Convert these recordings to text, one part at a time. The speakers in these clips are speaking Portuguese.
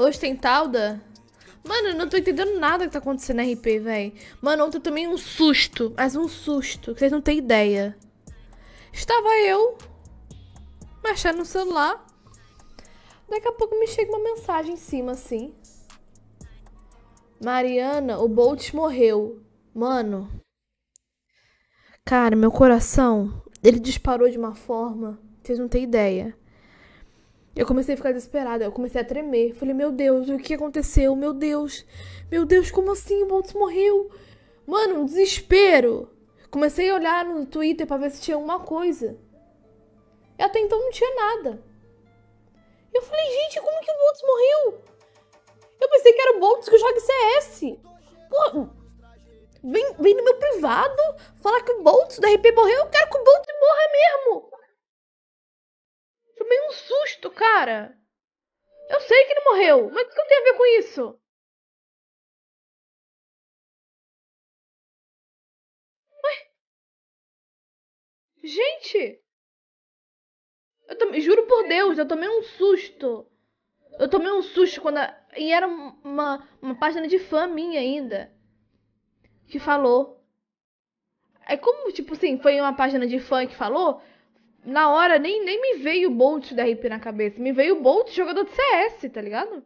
Hoje tem Ostentalda? Mano, eu não tô entendendo nada que tá acontecendo na RP, véi. Mano, ontem eu tomei um susto. Mas um susto, que vocês não têm ideia. Estava eu... Mexendo no celular. Daqui a pouco me chega uma mensagem em cima, assim. Mariana, o Bolt morreu. Mano. Cara, meu coração... Ele disparou de uma forma... Vocês não têm ideia. Eu comecei a ficar desesperada, eu comecei a tremer. Falei, meu Deus, o que aconteceu? Meu Deus, meu Deus, como assim? O Boltz morreu? Mano, um desespero. Comecei a olhar no Twitter para ver se tinha alguma coisa. E até então não tinha nada. eu falei, gente, como que o Boltz morreu? Eu pensei que era o Boltz que joga CS. Porra, vem, vem no meu privado falar que o Boltz da RP morreu, eu quero que o Boltz morra mesmo cara? Eu sei que ele morreu, mas o que eu tenho a ver com isso? Ué? Gente! Eu tomei... Juro por Deus, eu tomei um susto. Eu tomei um susto quando. A... E era uma, uma página de fã minha ainda. Que falou. É como, tipo assim, foi uma página de fã que falou na hora nem, nem me veio o Bolt da RIP na cabeça. Me veio o Bolt jogador de CS, tá ligado?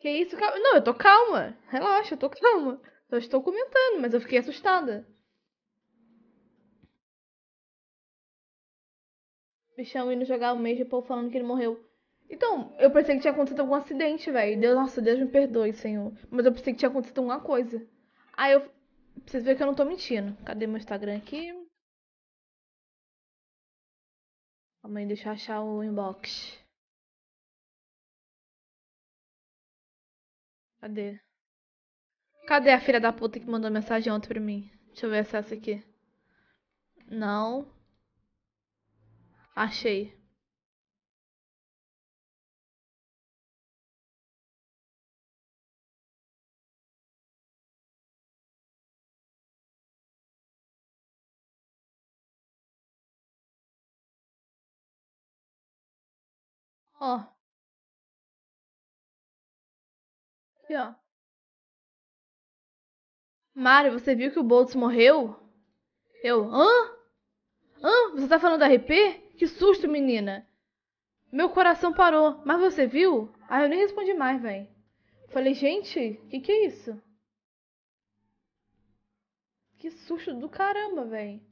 Que isso, Não, eu tô calma. Relaxa, eu tô calma. Eu estou comentando, mas eu fiquei assustada. Bichão indo jogar o Major Paul falando que ele morreu. Então, eu pensei que tinha acontecido algum acidente, velho. Deus, nossa, Deus me perdoe, Senhor. Mas eu pensei que tinha acontecido alguma coisa. Aí eu, Pra vocês verem que eu não tô mentindo. Cadê meu Instagram aqui? Calma aí, deixa eu achar o inbox. Cadê? Cadê a filha da puta que mandou mensagem ontem pra mim? Deixa eu ver se é essa aqui. Não. Achei. ó Aqui, ó. Mário, você viu que o Boltz morreu? Eu, hã? Hã? Você tá falando da RP? Que susto, menina! Meu coração parou. Mas você viu? Ah, eu nem respondi mais, velho. Falei, gente, o que que é isso? Que susto do caramba, velho.